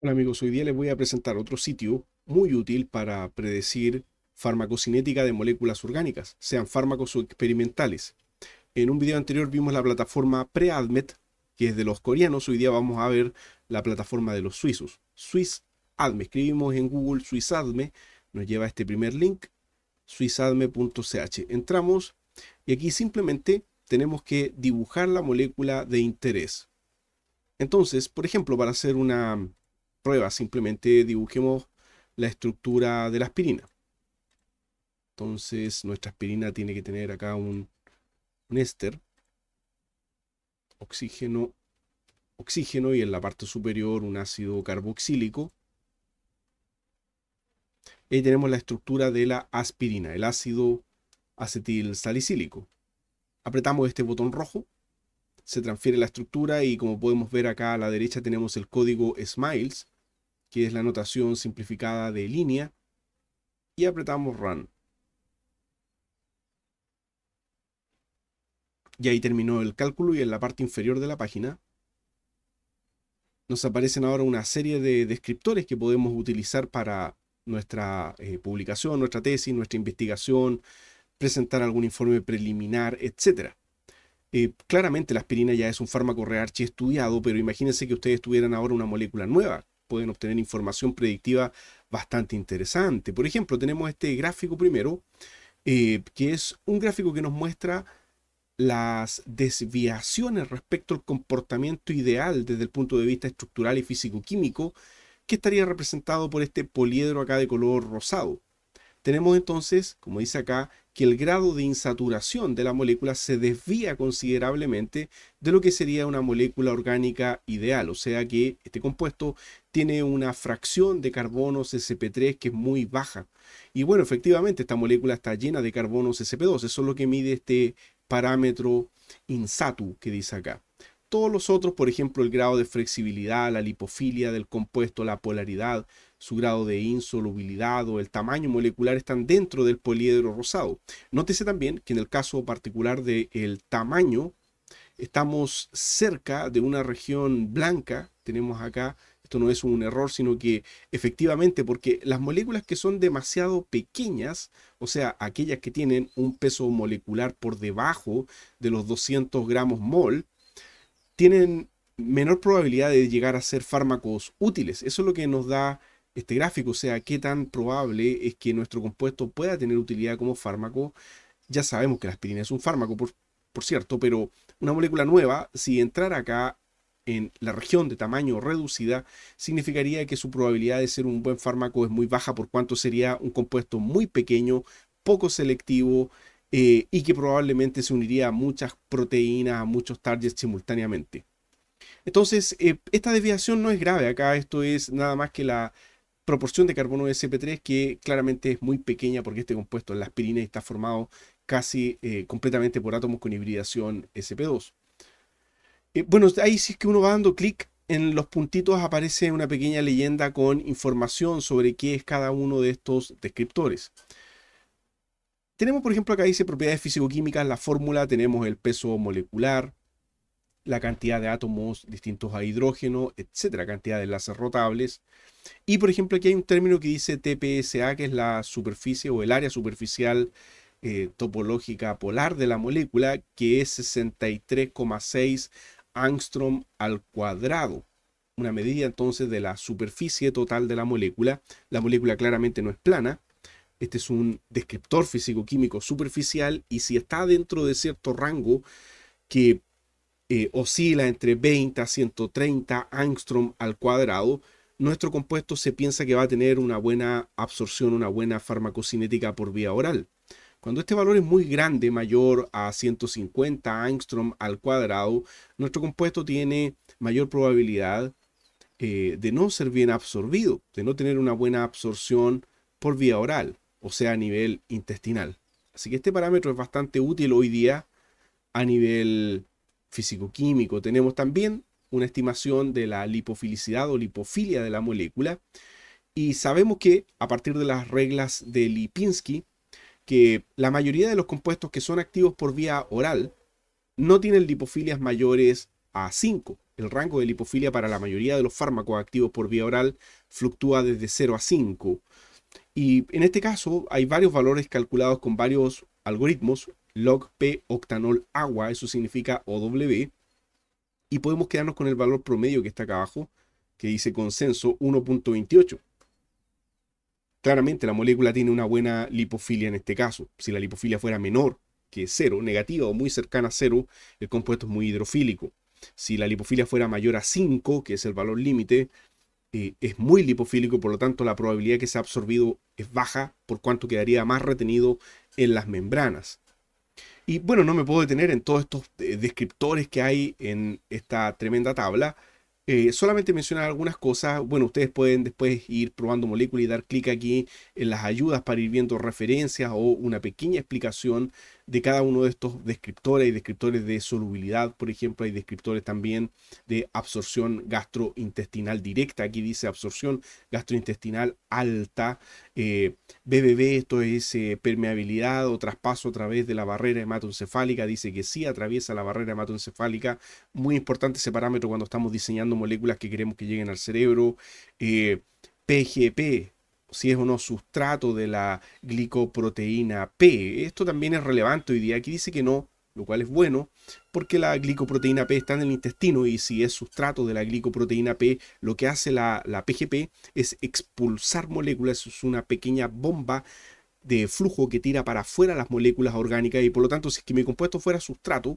Hola amigos, hoy día les voy a presentar otro sitio muy útil para predecir farmacocinética de moléculas orgánicas, sean fármacos o experimentales. En un video anterior vimos la plataforma PreAdmet, que es de los coreanos, hoy día vamos a ver la plataforma de los suizos, SwissAdme. Escribimos en Google SwissAdme, nos lleva a este primer link, swissadme.ch. Entramos y aquí simplemente tenemos que dibujar la molécula de interés. Entonces, por ejemplo, para hacer una Prueba, simplemente dibujemos la estructura de la aspirina. Entonces nuestra aspirina tiene que tener acá un, éster, oxígeno, oxígeno y en la parte superior un ácido carboxílico. Y ahí tenemos la estructura de la aspirina, el ácido acetil salicílico. Apretamos este botón rojo se transfiere la estructura y como podemos ver acá a la derecha tenemos el código SMILES, que es la notación simplificada de línea, y apretamos Run. Y ahí terminó el cálculo y en la parte inferior de la página nos aparecen ahora una serie de descriptores que podemos utilizar para nuestra eh, publicación, nuestra tesis, nuestra investigación, presentar algún informe preliminar, etcétera. Eh, claramente la aspirina ya es un fármaco rearchi estudiado, pero imagínense que ustedes tuvieran ahora una molécula nueva. Pueden obtener información predictiva bastante interesante. Por ejemplo, tenemos este gráfico primero, eh, que es un gráfico que nos muestra las desviaciones respecto al comportamiento ideal desde el punto de vista estructural y físico-químico, que estaría representado por este poliedro acá de color rosado. Tenemos entonces, como dice acá, que el grado de insaturación de la molécula se desvía considerablemente de lo que sería una molécula orgánica ideal, o sea que este compuesto tiene una fracción de carbonos sp3 que es muy baja. Y bueno, efectivamente esta molécula está llena de carbonos sp2, eso es lo que mide este parámetro insatu que dice acá todos los otros, por ejemplo, el grado de flexibilidad, la lipofilia del compuesto, la polaridad, su grado de insolubilidad o el tamaño molecular están dentro del poliedro rosado. Nótese también que en el caso particular del tamaño, estamos cerca de una región blanca, tenemos acá, esto no es un error, sino que efectivamente, porque las moléculas que son demasiado pequeñas, o sea, aquellas que tienen un peso molecular por debajo de los 200 gramos mol, tienen menor probabilidad de llegar a ser fármacos útiles. Eso es lo que nos da este gráfico, o sea, qué tan probable es que nuestro compuesto pueda tener utilidad como fármaco. Ya sabemos que la aspirina es un fármaco, por, cierto, pero una molécula nueva, si entrara acá en la región de tamaño reducida, significaría que su probabilidad de ser un buen fármaco es muy baja, por cuanto sería un compuesto muy pequeño, poco selectivo eh, y que probablemente se uniría a muchas proteínas, a muchos targets simultáneamente. Entonces, eh, esta desviación no es grave acá, esto es nada más que la proporción de carbono de sp 3 que claramente es muy pequeña porque este compuesto, la aspirina, está formado casi eh, completamente por átomos con hibridación SP2. Eh, bueno, ahí sí es que uno va dando clic en los puntitos aparece una pequeña leyenda con información sobre qué es cada uno de estos descriptores. Tenemos, por ejemplo, acá dice propiedades físico la fórmula, tenemos el peso molecular, la cantidad de átomos distintos a hidrógeno, etcétera, cantidad de enlaces rotables. Y por ejemplo, aquí hay un término que dice TPSA, que es la superficie o el área superficial eh, topológica polar de la molécula, que es 63,6 angstrom al cuadrado. Una medida entonces de la superficie total de la molécula. La molécula claramente no es plana. Este es un descriptor físico-químico superficial y si está dentro de cierto rango que eh, oscila entre 20 a 130 angstrom al cuadrado, nuestro compuesto se piensa que va a tener una buena absorción, una buena farmacocinética por vía oral. Cuando este valor es muy grande, mayor a 150 angstrom al cuadrado, nuestro compuesto tiene mayor probabilidad eh, de no ser bien absorbido, de no tener una buena absorción por vía oral, o sea, a nivel intestinal. Así que este parámetro es bastante útil hoy día a nivel físico-químico. Tenemos también una estimación de la lipofilicidad o lipofilia de la molécula. Y sabemos que a partir de las reglas de Lipinski, que la mayoría de los compuestos que son activos por vía oral no tienen lipofilias mayores a 5. El rango de lipofilia para la mayoría de los fármacos activos por vía oral fluctúa desde 0 a 5. Y en este caso hay varios valores calculados con varios algoritmos log P octanol agua, eso significa OW, y podemos quedarnos con el valor promedio que está acá abajo, que dice consenso 1.28. Claramente la molécula tiene una buena lipofilia en este caso. Si la lipofilia fuera menor que 0, negativa o muy cercana a cero, el compuesto es muy hidrofílico. Si la lipofilia fuera mayor a 5, que es el valor límite, eh, es muy lipofílico, por lo tanto la probabilidad que sea absorbido es baja, por cuanto quedaría más retenido en las membranas. Y bueno, no me puedo detener en todos estos eh, descriptores que hay en esta tremenda tabla. Eh, solamente mencionar algunas cosas. Bueno, ustedes pueden después ir probando moléculas y dar clic aquí en las ayudas para ir viendo referencias o una pequeña explicación de cada uno de estos descriptores. y descriptores de solubilidad, por ejemplo, hay descriptores también de absorción gastrointestinal directa. Aquí dice absorción gastrointestinal alta, BBB, eh, esto es eh, permeabilidad o traspaso a través de la barrera hematoencefálica. Dice que sí atraviesa la barrera hematoencefálica. Muy importante ese parámetro cuando estamos diseñando moléculas que queremos que lleguen al cerebro. PGP, eh, si es o no sustrato de la glicoproteína P. Esto también es relevante hoy día. Aquí dice que no, lo cual es bueno, porque la glicoproteína P está en el intestino y si es sustrato de la glicoproteína P, lo que hace la, la PGP es expulsar moléculas, es una pequeña bomba de flujo que tira para afuera las moléculas orgánicas y por lo tanto si es que mi compuesto fuera sustrato,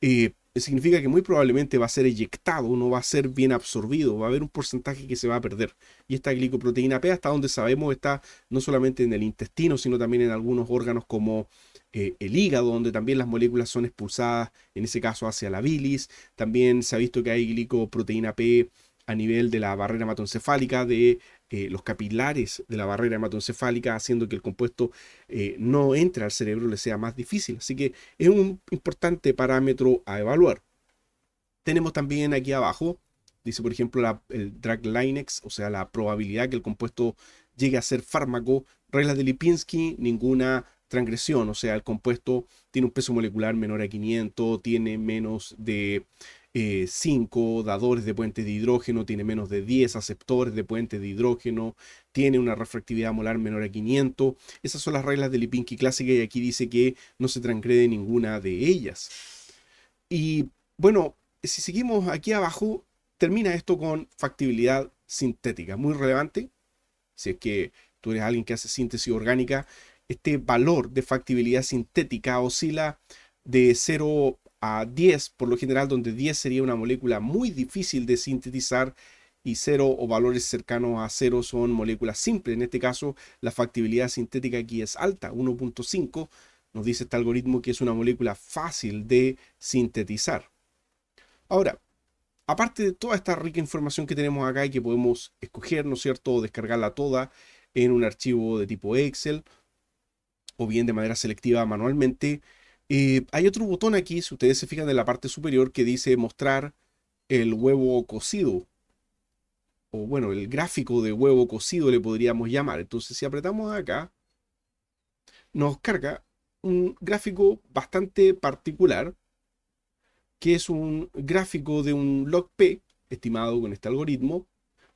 eh, significa que muy probablemente va a ser eyectado, no va a ser bien absorbido, va a haber un porcentaje que se va a perder. Y esta glicoproteína P, hasta donde sabemos, está no solamente en el intestino, sino también en algunos órganos como eh, el hígado, donde también las moléculas son expulsadas, en ese caso hacia la bilis. También se ha visto que hay glicoproteína P a nivel de la barrera hematoencefálica, de eh, los capilares de la barrera hematoencefálica, haciendo que el compuesto eh, no entre al cerebro, le sea más difícil. Así que es un importante parámetro a evaluar. Tenemos también aquí abajo, dice por ejemplo el drag linex, o sea, la probabilidad que el compuesto llegue a ser fármaco, reglas de Lipinski, ninguna transgresión, o sea, el compuesto tiene un peso molecular menor a 500, tiene menos de 5 eh, dadores de puentes de hidrógeno, tiene menos de 10 aceptores de puentes de hidrógeno, tiene una refractividad molar menor a 500. Esas son las reglas de Lipinski clásica y aquí dice que no se transcrede ninguna de ellas. Y bueno, si seguimos aquí abajo, termina esto con factibilidad sintética, muy relevante. Si es que tú eres alguien que hace síntesis orgánica, este valor de factibilidad sintética oscila de 0 a 10, por lo general donde 10 sería una molécula muy difícil de sintetizar y 0 o valores cercanos a 0 son moléculas simples. En este caso, la factibilidad sintética aquí es alta, 1.5. Nos dice este algoritmo que es una molécula fácil de sintetizar. Ahora, aparte de toda esta rica información que tenemos acá y que podemos escoger, ¿no es cierto?, o descargarla toda en un archivo de tipo Excel o bien de manera selectiva manualmente, eh, hay otro botón aquí, si ustedes se fijan en la parte superior, que dice mostrar el huevo cocido. O bueno, el gráfico de huevo cocido le podríamos llamar. Entonces si apretamos acá, nos carga un gráfico bastante particular, que es un gráfico de un log P, estimado con este algoritmo,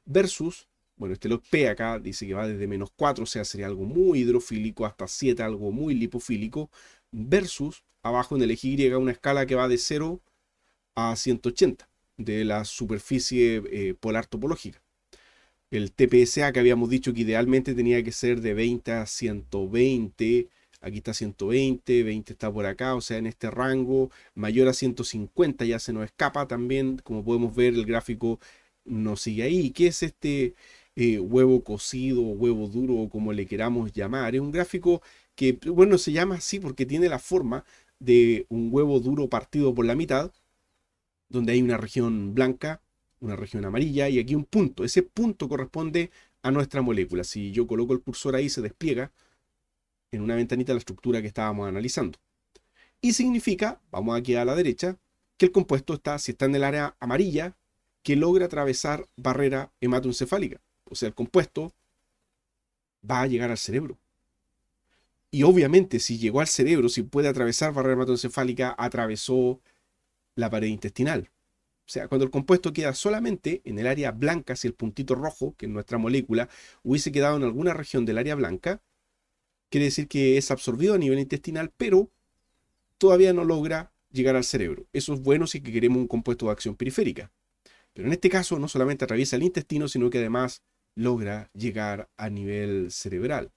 versus, bueno, este log P acá dice que va desde menos 4, o sea, sería algo muy hidrofílico hasta 7, algo muy lipofílico, versus abajo en el eje Y una escala que va de 0 a 180 de la superficie eh, polar topológica. El TPSA que habíamos dicho que idealmente tenía que ser de 20 a 120, aquí está 120, 20 está por acá, o sea, en este rango mayor a 150 ya se nos escapa también, como podemos ver el gráfico nos sigue ahí. ¿Qué es este, eh, huevo cocido, huevo duro, o como le queramos llamar. Es un gráfico que, bueno, se llama así porque tiene la forma de un huevo duro partido por la mitad, donde hay una región blanca, una región amarilla y aquí un punto. Ese punto corresponde a nuestra molécula. Si yo coloco el cursor ahí, se despliega en una ventanita la estructura que estábamos analizando. Y significa, vamos aquí a la derecha, que el compuesto está, si está en el área amarilla, que logra atravesar barrera hematoencefálica o sea, el compuesto, va a llegar al cerebro. Y obviamente, si llegó al cerebro, si puede atravesar barrera hematoencefálica, atravesó la pared intestinal. O sea, cuando el compuesto queda solamente en el área blanca, si el puntito rojo, que es nuestra molécula hubiese quedado en alguna región del área blanca, quiere decir que es absorbido a nivel intestinal, pero todavía no logra llegar al cerebro. Eso es bueno si queremos un compuesto de acción periférica. Pero en este caso no solamente atraviesa el intestino, sino que además logra llegar a nivel cerebral.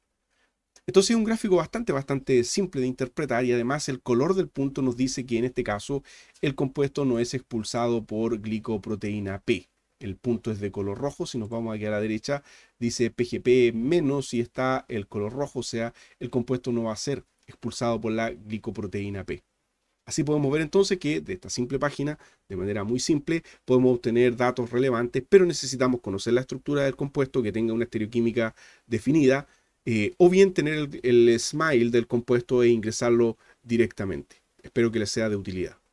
Entonces es un gráfico bastante, bastante simple de interpretar y además el color del punto nos dice que en este caso el compuesto no es expulsado por glicoproteína P. El punto es de color rojo, si nos vamos aquí a la derecha dice PGP menos y está el color rojo, o sea, el compuesto no va a ser expulsado por la glicoproteína P. Así podemos ver entonces que de esta simple página, de manera muy simple, podemos obtener datos relevantes, pero necesitamos conocer la estructura del compuesto que tenga una estereoquímica definida, eh, o bien tener el smile del compuesto e ingresarlo directamente. Espero que les sea de utilidad.